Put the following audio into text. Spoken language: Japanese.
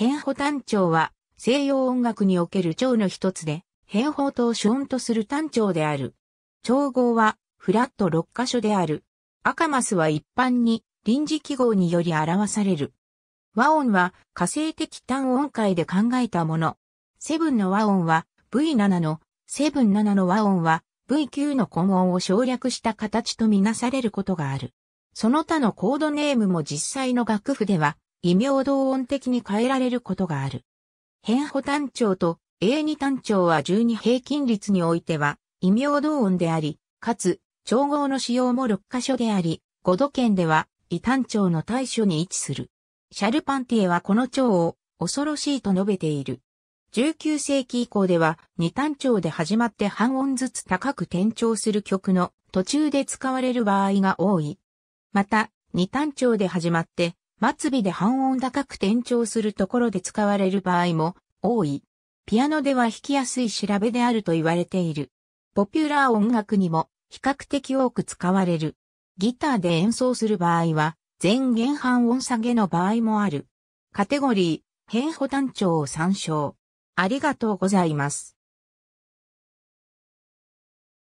変法単調は西洋音楽における調の一つで、変法と主音とする単調である。調合はフラット6箇所である。アカマスは一般に臨時記号により表される。和音は火星的単音階で考えたもの。セブンの和音は V7 の、セブン7の和音は V9 の根音を省略した形とみなされることがある。その他のコードネームも実際の楽譜では異名同音的に変えられることがある。変歩単調と a 二単調は12平均率においては、異名同音であり、かつ、調合の使用も6箇所であり、5度圏では、異単調の対処に位置する。シャルパンティエはこの調を、恐ろしいと述べている。19世紀以降では、二単調で始まって半音ずつ高く転調する曲の途中で使われる場合が多い。また、二単調で始まって末尾で半音高く転調するところで使われる場合も多い。ピアノでは弾きやすい調べであると言われている。ポピュラー音楽にも比較的多く使われる。ギターで演奏する場合は、全弦半音下げの場合もある。カテゴリー、変補単調を参照。ありがとうございます。